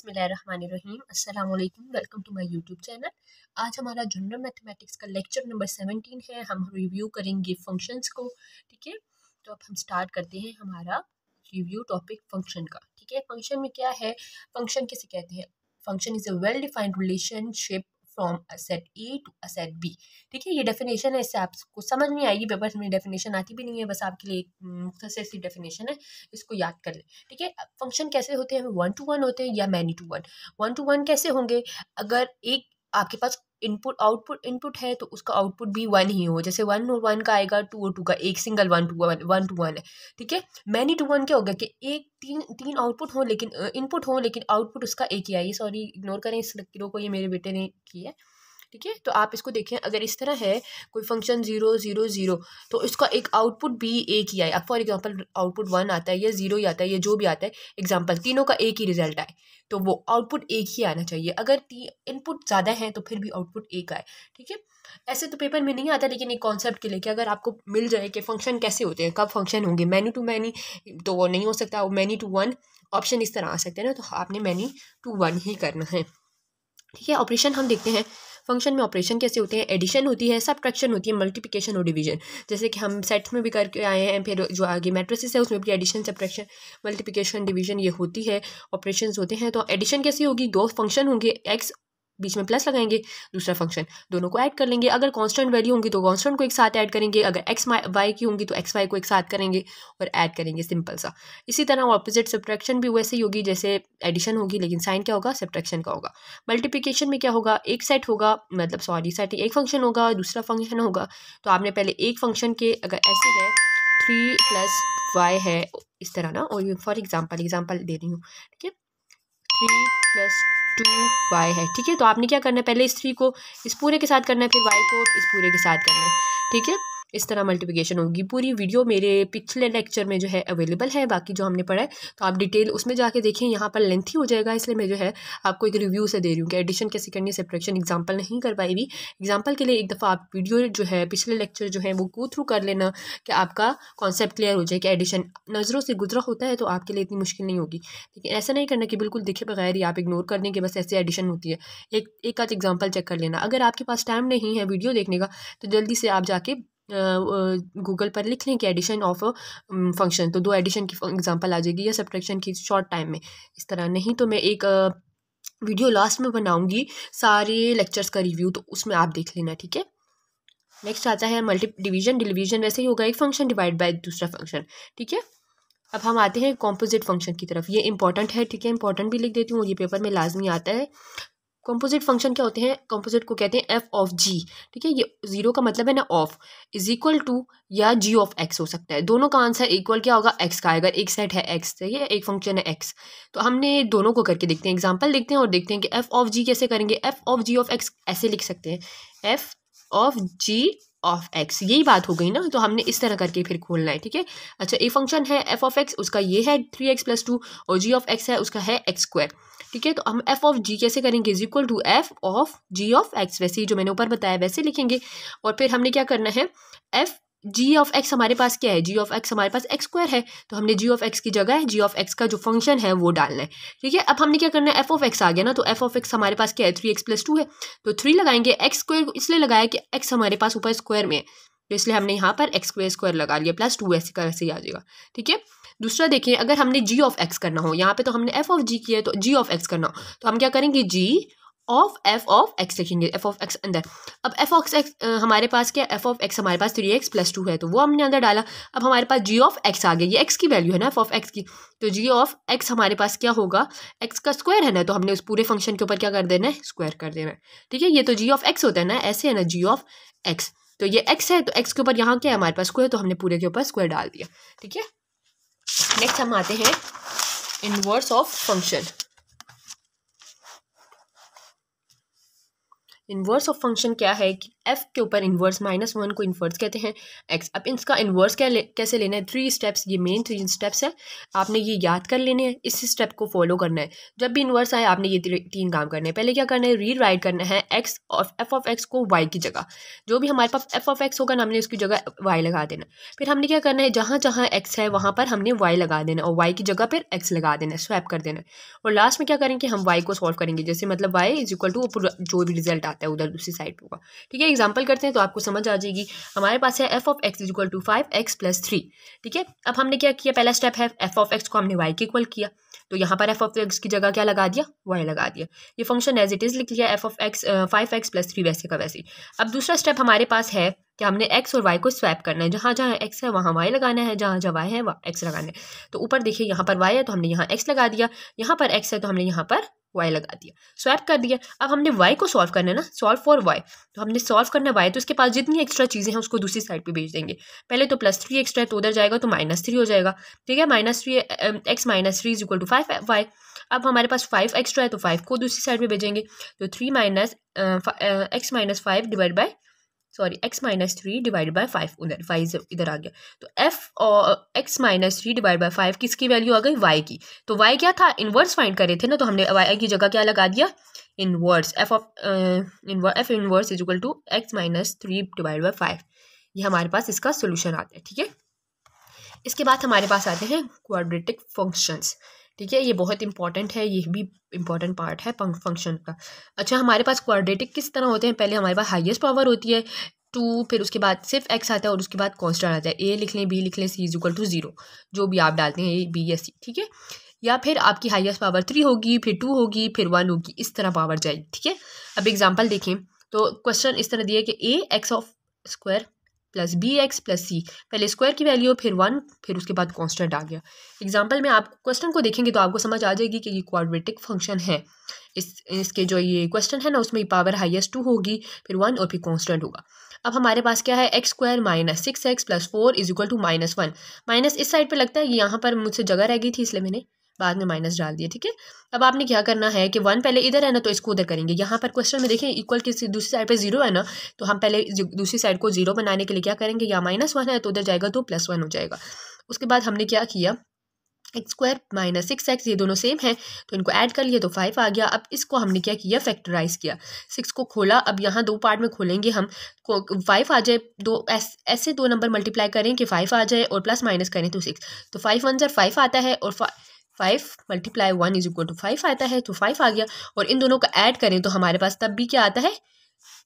अस्सलाम वालेकुम welcome to my YouTube channel आज हमारा जनरल मैथमेटिक्स का लेक्चर नंबर सेवनटीन है हम रिव्यू करेंगे फंक्शंस को ठीक है तो अब हम स्टार्ट करते हैं हमारा रिव्यू टॉपिक फंक्शन का ठीक है फंक्शन में क्या है फंक्शन किसे कहते हैं function is a well defined relationship from a set A to a set B ठीक है ये डेफिनेशन है इससे आपको समझ नहीं आएगी पेपर में डेफिनेशन आती भी नहीं है बस आपके लिए मुख्तर सी डेफिनेशन है इसको याद कर लें ठीक है फंक्शन कैसे होते हैं वन टू वन होते हैं या many to one one to one कैसे होंगे अगर एक आपके पास इनपुट आउटपुट इनपुट है तो उसका आउटपुट भी वन ही हो जैसे वन और वन का आएगा टू और टू का एक single one to one one to one है ठीक है मैनी टू वन क्या होगा कि एक तीन तीन आउटपुट हो लेकिन इनपुट हो लेकिन आउटपुट उसका एक ही आई सॉरी इग्नोर करें इस लकीरों को ये मेरे बेटे ने किया है ठीक है तो आप इसको देखें अगर इस तरह है कोई फंक्शन ज़ीरो ज़ीरो ज़ीरो तो इसका एक आउटपुट भी एक ही आए अब फॉर एग्जाम्पल आउटपुट वन आता है या ज़ीरो ही आता है या जो भी आता है एग्जाम्पल तीनों का एक ही रिजल्ट आए तो वो आउटपुट एक ही आना चाहिए अगर इनपुट ज़्यादा है तो फिर भी आउटपुट एक आए ठीक है ऐसे तो पेपर में नहीं आता लेकिन एक कॉन्सेप्ट के लिए कि अगर आपको मिल जाए कि फंक्शन कैसे होते हैं कब फंक्शन होंगे मैनी टू मैनी तो वो नहीं हो सकता वो मैनी टू वन ऑप्शन इस तरह आ सकते हैं ना तो आपने मैनी टू वन ही करना है ठीक है ऑपरेशन हम देखते हैं फंक्शन में ऑपरेशन कैसे होते हैं एडिशन होती है सब्ट्रैक्शन होती है मल्टीप्लीकेशन और डिवीजन जैसे कि हम सेट्स में भी करके आए हैं फिर जो आगे मेट्रिसेस है उसमें भी एडिशन सब्ट्रैक्शन मल्टीप्लीकेशन डिवीजन ये होती है ऑपरेशन होते हैं तो एडिशन कैसे होगी दो फंक्शन होंगे एक्स बीच में प्लस लगाएंगे दूसरा फंक्शन दोनों को ऐड कर लेंगे अगर कांस्टेंट वैल्यू होंगी तो कांस्टेंट को एक साथ ऐड करेंगे अगर एक्स वाई की होंगी तो एक्स वाई को एक साथ करेंगे और ऐड करेंगे सिंपल सा इसी तरह ऑपोजिट सब्ट्रैक्शन भी वैसे ही होगी जैसे एडिशन होगी लेकिन साइन क्या होगा सब्ट्रैक्शन का होगा मल्टीप्लीकेशन में क्या होगा एक सेट होगा मतलब सॉरी सेट एक फंक्शन होगा दूसरा फंक्शन होगा तो आपने पहले एक फंक्शन के अगर ऐसे है थ्री प्लस वाई है इस तरह ना और फॉर एग्जाम्पल एग्जाम्पल दे रही हूँ ठीक है थ्री प्लस टू वाई है ठीक है तो आपने क्या करना है पहले इस थ्री को इस पूरे के साथ करना है फिर वाई को इस पूरे के साथ करना है ठीक है इस तरह मल्टीप्लिकेशन होगी पूरी वीडियो मेरे पिछले लेक्चर में जो है अवेलेबल है बाकी जो हमने पढ़ा है तो आप डिटेल उसमें जाके देखें यहाँ पर लेंथी हो जाएगा इसलिए मैं जो है आपको एक रिव्यू से दे रही हूँ कि एडिशन कैसे करनी है सेपरेशन एग्जाम्पल नहीं कर पाई एग्जाम्पल के लिए एक दफ़ा आप वीडियो जो है पिछले लेक्चर जो है वो गो थ्रू कर लेना कि आपका कॉन्सेप्ट क्लियर हो जाए कि एडिशन नज़रों से गुजरा होता है तो आपके लिए इतनी मुश्किल नहीं होगी लेकिन ऐसा नहीं करना कि बिल्कुल दिखे बगैर ही आप इग्नोर कर देंगे बस ऐसे एडिशन होती है एक एक आध एग्जाम्पल चेक कर लेना अगर आपके पास टाइम नहीं है वीडियो देखने का तो जल्दी से आप जाके गूगल पर लिख लें कि एडिशन ऑफ फंक्शन तो दो एडिशन की एग्जांपल आ जाएगी या सब्ट्रैक्शन की शॉर्ट टाइम में इस तरह नहीं तो मैं एक वीडियो लास्ट में बनाऊंगी सारे लेक्चर्स का रिव्यू तो उसमें आप देख लेना ठीक है नेक्स्ट आता है मल्टी डिवीजन डिवीजन वैसे ही होगा एक फंक्शन डिवाइड बाय दूसरा फंक्शन ठीक है अब हम आते हैं कॉम्पोजिट फंक्शन की तरफ ये इंपॉर्टेंट है ठीक है इंपॉर्टेंट भी लिख देती हूँ ये पेपर में लाजमी आता है कॉम्पोजिट फंक्शन क्या होते हैं कॉम्पोजिट को कहते हैं एफ ऑफ जी ठीक है ये जीरो का मतलब है ना ऑफ इज इक्वल टू या जी ऑफ एक्स हो सकता है दोनों का आंसर इक्वल क्या होगा एक्स का अगर एक सेट है एक्स सही है एक फंक्शन है एक्स तो हमने दोनों को करके देखते हैं एग्जाम्पल देखते हैं और देखते हैं कि एफ ऑफ जी कैसे करेंगे F of G of X ऐसे लिख सकते हैं F of G of X यही बात हो गई ना तो हमने इस तरह करके फिर खोलना है ठीक है अच्छा ए फंक्शन है एफ ऑफ एक्स उसका ये है थ्री एक्स प्लस टू और जी ऑफ एक्स है उसका है एक्स स्क्वायर ठीक है तो हम एफ ऑफ जी कैसे करेंगे is equal to F of G of X वैसे ही जो मैंने ऊपर बताया वैसे लिखेंगे और फिर हमने क्या करना है एफ जी ऑफ एक्स हमारे पास क्या है जी ऑफ एक्स हमारे पास एक्स स्क्वायर है तो हमने जी ऑफ एक्स की जगह जी ऑफ एक्स का जो फंक्शन है वो डालना है ठीक है अब हमने क्या करना है एफ ऑफ एक्स आ गया ना तो एफ ऑफ एक्स हमारे पास क्या है थ्री एक्स प्लस टू है तो थ्री लगाएंगे एक्स स्क्वायर इसलिए लगाया कि एक्स हमारे पास ऊपर स्क्वायर में है तो इसलिए हमने यहाँ पर एक्स स्क्वायर स्क्वायर लगा लिया प्लस टू ऐसे का ऐसे ही आ जाएगा ठीक है दूसरा देखिए अगर हमने जी ऑफ एक्स करना हो यहाँ पे तो हमने एफ ऑफ जी किया है तो जी ऑफ एक्स करना हो तो हम क्या करेंगे G of F of X रखेंगे एफ ऑफ एक्स अंदर अब एफ ऑफ एक्स हमारे पास क्या एफ ऑफ एक्स हमारे पास थ्री एक्स प्लस टू है तो वो हमने अंदर डाला अब हमारे पास जी ऑफ एक्स आ गया ये एक्स की वैल्यू है ना एफ ऑफ एक्स की तो जी ऑफ एक्स हमारे पास क्या होगा एक्स का स्क्वायर है ना तो हमने उस पूरे फंक्शन के ऊपर क्या कर देना है स्क्वायर कर देना है ठीक है ये तो जी ऑफ एक्स होता है ना ऐसे है ना जी ऑफ एक्स तो ये एक्स है तो एक्स के ऊपर यहाँ क्या है हमारे पास स्क्वायर तो हमने पूरे के ऊपर स्क्वायर डाल दिया ठीक है नेक्स्ट हम आते हैं inverse of function inverse of function क्या है कि एफ के ऊपर इन्वर्स माइनस वन को इन्वर्स कहते हैं एक्स अब इसका इन्वर्स क्या ले, कैसे लेना है थ्री स्टेप्स ये मेन थ्री स्टेप्स है आपने ये याद कर लेने हैं इस स्टेप को फॉलो करना है जब भी इन्वर्स आए आपने ये तीन काम करने हैं पहले क्या करना है री राइट करना है X of F of X को वाई की जगह जो भी हमारे पास एफ ऑफ एक्स होगा हमने उसकी जगह वाई लगा देना फिर हमने क्या करना है जहाँ जहाँ एक्स है वहाँ पर हमने वाई लगा देना और वाई की जगह पर एक्स लगा देना स्वैप कर देना और लास्ट में क्या करेंगे हम वाई को सॉल्व करेंगे जैसे मतलब वाई इज इक्वल टू जो भी रिजल्ट आता है उधर दूसरी साइड होगा ठीक है एग्जाम्पल करते हैं तो आपको समझ आ जाएगी हमारे पास है F of X equal to five X plus three ठीक है अब हमने क्या किया पहला स्टेप है एफ ऑफ एक्स को हमने वाई के इक्वल किया तो यहाँ पर एफ ऑफ एक्स की जगह क्या लगा दिया वाई लगा दिया ये फंक्शन एज इट इज़ लिख लिया F of X five X plus three वैसे का वैसे अब दूसरा स्टेप हमारे पास है कि हमने एक्स और वाई को स्वैप करना है जहाँ जहाँ एक्स है वहाँ वाई लगाना है जहाँ जहाँ वाई है वहाँ एक्स लगाना है तो ऊपर देखिए यहाँ पर वाई है तो हमने यहाँ एक्स लगा दिया यहाँ पर एक्स है तो हमने यहाँ पर वाई लगा दिया स्वैप कर दिया अब हमने वाई को सॉल्व करना है ना सॉल्व फॉर वाई तो हमने सॉल्व करना वाई तो इसके पास जितनी एक्स्ट्रा चीज़ें हैं उसको दूसरी साइड पे भेज देंगे पहले तो प्लस थ्री एक्स्ट्रा है तो उधर जाएगा तो माइनस थ्री हो जाएगा ठीक है minus three X minus three is equal to five Y अब हमारे पास फाइव एक्स्ट्रा है तो फाइव को दूसरी साइड पर भेजेंगे तो three minus X minus five divide by sorry X minus three divide by five उधर फाइव इधर आ गया तो एफ और X minus three divide by five किसकी वैल्यू आ गई वाई की तो वाई क्या था इनवर्स फाइंड करे थे ना तो हमने वाई की जगह क्या लगा दिया inverse F of F inverse is equal to X minus three divide by five ये हमारे पास इसका सोल्यूशन आता है ठीक है इसके बाद हमारे पास आते हैं क्वाड्रेटिक फंक्शंस ठीक है ये बहुत इंपॉर्टेंट है ये भी इंपॉर्टेंट पार्ट है फंक्शन का अच्छा हमारे पास क्वाड्रेटिक किस तरह होते हैं पहले हमारे पास हाईएस्ट पावर होती है टू फिर उसके बाद सिर्फ एक्स आता है और उसके बाद कॉन्स्टेंट आता है ए लिख लें बी लिख लें C is equal to zero जो भी आप डालते हैं ए बी या सी ठीक है या फिर आपकी हाइएस्ट पावर थ्री होगी फिर टू होगी फिर वन होगी इस तरह पावर जाएगी ठीक है अब एग्जाम्पल देखें तो क्वेश्चन इस तरह दिया कि A X of square plus B X plus C पहले स्क्वायर की वैल्यू फिर वन फिर उसके बाद कांस्टेंट आ गया एग्जांपल में आप क्वेश्चन को देखेंगे तो आपको समझ आ जाएगी कि ये क्वाड्रेटिक फंक्शन है इस इसके जो ये क्वेश्चन है ना उसमें पावर हाईएस्ट टू होगी फिर वन और फिर कांस्टेंट होगा अब हमारे पास क्या है X square minus six X plus four is equal to minus one minus इस साइड पर लगता है कि यहाँ पर मुझसे जगह रह गई थी इसलिए मैंने बाद में माइनस डाल दिया ठीक है अब आपने क्या करना है कि वन पहले इधर है ना तो इसको उधर करेंगे यहाँ पर क्वेश्चन में देखें इक्वल किसी दूसरी साइड पे जीरो है ना तो हम पहले दूसरी साइड को जीरो बनाने के लिए क्या करेंगे या माइनस वन है तो उधर जाएगा तो प्लस वन हो जाएगा उसके बाद हमने क्या किया X square minus six X ये दोनों सेम हैं तो इनको ऐड कर लिए तो फाइव आ गया अब इसको हमने क्या किया फैक्टराइज किया सिक्स को खोला अब यहाँ दो पार्ट में खोलेंगे हम फाइव आ जाए दो ऐस, ऐसे दो नंबर मल्टीप्लाई करें कि फाइव आ जाए और प्लस माइनस करें तो सिक्स तो फाइव वन जर फाइव आता है और five multiply one is equal to five आता है तो फाइव आ गया और इन दोनों का ऐड करें तो हमारे पास तब भी क्या आता है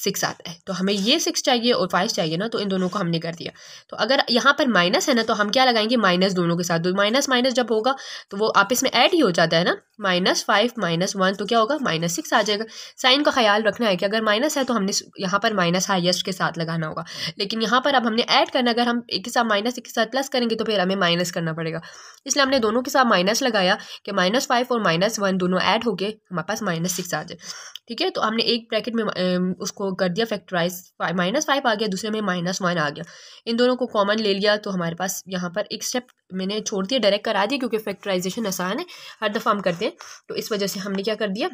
सिक्स आता है तो हमें ये सिक्स चाहिए और फाइव चाहिए ना तो इन दोनों को हमने कर दिया तो अगर यहाँ पर माइनस है ना तो हम क्या लगाएंगे माइनस दोनों के साथ तो माइनस माइनस जब होगा तो वो आपस में ऐड ही हो जाता है ना माइनस फाइव माइनस वन तो क्या होगा माइनस सिक्स आ जाएगा साइन का ख्याल रखना है कि अगर माइनस है तो हमने यहाँ पर माइनस हाइएस्ट के साथ लगाना होगा लेकिन यहाँ पर अब हमने ऐड करना अगर हम एक के साथ माइनस एक के साथ प्लस करेंगे तो फिर हमें माइनस करना पड़ेगा इसलिए हमने दोनों के साथ माइनस लगाया कि माइनस फाइव और माइनस वन दोनों ऐड होके हमारे पास माइनस सिक्स आ जाए ठीक है तो हमने एक ब्रैकेट में उसको को कर दिया फैक्टराइज फाइव माइनस फाइव आ गया दूसरे में माइनस वन आ गया इन दोनों को कॉमन ले लिया तो हमारे पास यहाँ पर एक स्टेप मैंने छोड़ दिया डायरेक्ट करा दिया क्योंकि फैक्टराइजेशन आसान है हर दफ़ा हम करते हैं तो इस वजह से हमने क्या कर दिया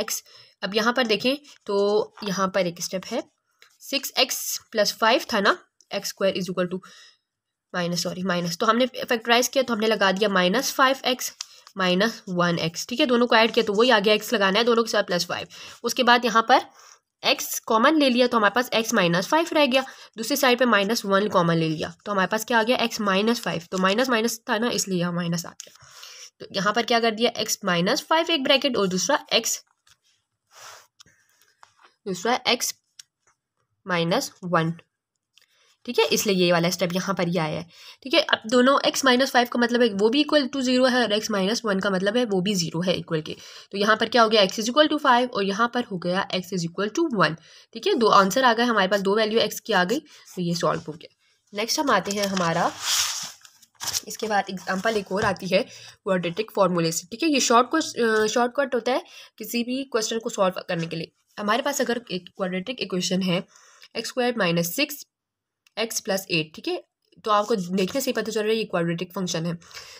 एक्स अब यहाँ पर देखें तो यहाँ पर एक स्टेप है सिक्स एक्स प्लस फाइव था ना X square is equal to minus sorry minus तो हमने फैक्टराइज किया तो हमने लगा दिया minus five X minus one X ठीक है दोनों को ऐड किया तो वही आ गया एक्स लगाना है दोनों के साथ प्लस फाइव उसके बाद यहाँ पर एक्स कॉमन ले लिया तो हमारे पास एक्स माइनस फाइव रह गया दूसरी साइड पे माइनस वन कॉमन ले लिया तो हमारे पास क्या आ गया एक्स माइनस फाइव तो माइनस माइनस था ना इसलिए यहाँ माइनस आ गया तो यहाँ पर क्या कर दिया एक्स माइनस फाइव एक ब्रैकेट और दूसरा एक्स दूसरा एक्स माइनस वन ठीक है इसलिए ये वाला स्टेप यहाँ पर ही आया है ठीक है अब दोनों x माइनस फाइव का मतलब है वो भी इक्वल टू जीरो है और x माइनस वन का मतलब है वो भी जीरो है इक्वल के तो यहाँ पर क्या हो गया x is equal to five और यहाँ पर हो गया x is equal to one ठीक है दो आंसर आ गए हमारे पास दो वैल्यू x की आ गई तो ये सॉल्व हो गया नेक्स्ट हम आते हैं हमारा इसके बाद एग्जाम्पल एक और आती है वर्डेटिक फॉर्मूले से ठीक है ये शॉर्ट शॉर्टकट होता है किसी भी क्वेश्चन को सॉल्व करने के लिए हमारे पास अगर एक क्वाड्रेटिक इक्वेशन है X square minus six X plus eight ठीक है तो आपको देखने से ही पता चल रहा है ये क्वाड्रेटिक फंक्शन है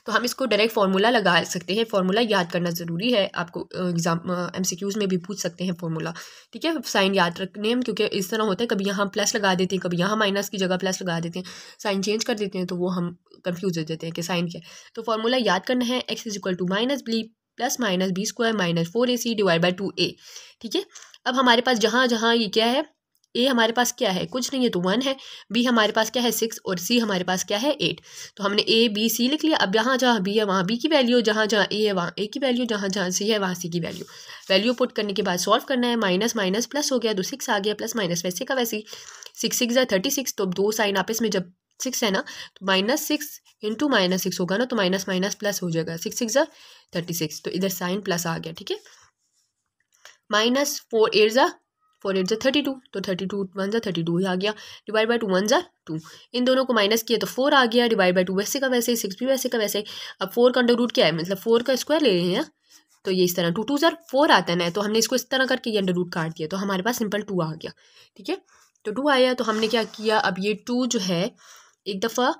तो हम इसको डायरेक्ट फार्मूला लगा सकते हैं फार्मूला याद करना ज़रूरी है आपको एग्जाम क्यूज़ में भी पूछ सकते हैं फार्मूला ठीक है साइन याद रखने हम क्योंकि इस तरह होता है कभी यहाँ प्लस लगा देते हैं कभी यहाँ माइनस की जगह प्लस लगा देते हैं साइन चेंज कर देते हैं तो वो हम कन्फ्यूज़ हो जाते हैं कि साइन क्या तो फार्मूला याद करना है X is equal to minus B plus minus B square minus four A C divide by two A ठीक है अब हमारे पास जहाँ जहाँ ये क्या है ए हमारे पास क्या है कुछ नहीं है तो वन है बी हमारे पास क्या है सिक्स और सी हमारे पास क्या है एट तो हमने ए बी सी लिख लिया अब जहाँ जहाँ बी है वहाँ बी की वैल्यू जहाँ जहाँ ए है वहाँ ए की वैल्यू जहाँ जहाँ सी है वहाँ सी की वैल्यू वैल्यू पुट करने के बाद सॉल्व करना है माइनस माइनस प्लस हो गया तो सिक्स आ गया प्लस माइनस वैसे का वैसे सिक्स सिक्स या थर्टी सिक्स तो दो साइन आपस में जब सिक्स है ना तो minus six into minus six होगा ना तो माइनस माइनस प्लस हो जाएगा सिक्स सिक्स थर्टी सिक्स तो इधर साइन प्लस आ गया ठीक है माइनस फोर एट ज़ा फोर एट जै थर्टी टू तो थर्टी टू वन जै थर्टी टू ही आ गया डिवाइड बाई टू वन जै टू इन दोनों को माइनस किया तो फोर आ गया डिवाइड बाई टू वैसे का वैसे सिक्स भी वैसे का वैसे अब फोर का अंडर रूट क्या है मतलब फोर का स्क्वायर ले रहे हैं तो ये इस तरह टू टू ज़र फोर आता है ना तो हमने इसको इस तरह करके ये अंडर रूट काट दिया तो हमारे पास सिंपल टू आ गया ठीक है तो टू आया तो हमने क्या किया अब ये टू जो है एक दफ़ा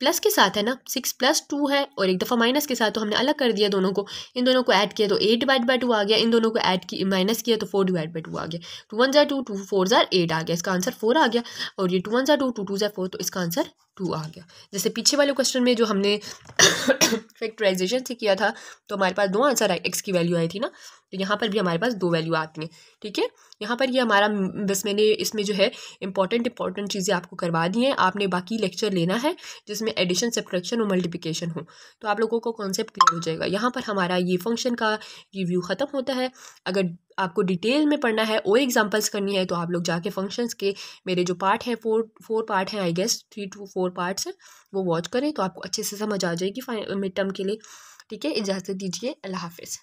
प्लस के साथ है ना सिक्स प्लस टू है और एक दफ़ा माइनस के साथ तो हमने अलग कर दिया दोनों को इन दोनों को ऐड किया तो एट डिवाइड बाई टू आ गया इन दोनों को ऐड की माइनस किया तो फोर डिवाइड बाई टू आ गया टू वन ज़ार टू टू फोर ज़ार एट आ गया इसका आंसर फोर आ गया और ये टू वन ज़ार टू टू टू ज़ार फोर तो इसका आंसर टू आ गया जैसे पीछे वाले क्वेश्चन में जो हमने फैक्टराइजेशन से किया था तो हमारे पास दो आंसर आए एक्स की वैल्यू आई थी ना तो यहाँ पर भी हमारे पास दो वैल्यू आती हैं ठीक है यहाँ पर ये यह हमारा बस मैंने इसमें जो है इंपॉर्टेंट इंपॉर्टेंट चीज़ें आपको करवा दी हैं आपने बाकी लेक्चर लेना है जिसमें एडिशन सब्ट्रैक्शन और मल्टीप्लिकेशन हो तो आप लोगों को कॉन्सेप्ट क्लियर हो जाएगा यहाँ पर हमारा ये फंक्शन का रिव्यू ख़त्म होता है अगर आपको डिटेल में पढ़ना है और एग्जांपल्स करनी है तो आप लोग जाके फंक्शंस के मेरे जो पार्ट हैं फोर फोर पार्ट हैं I guess three two four parts हैं वो वॉच करें तो आपको अच्छे से समझ आ जाएगी मिड टर्म के लिए ठीक है इजाज़त दीजिए अल्लाह हाफिज़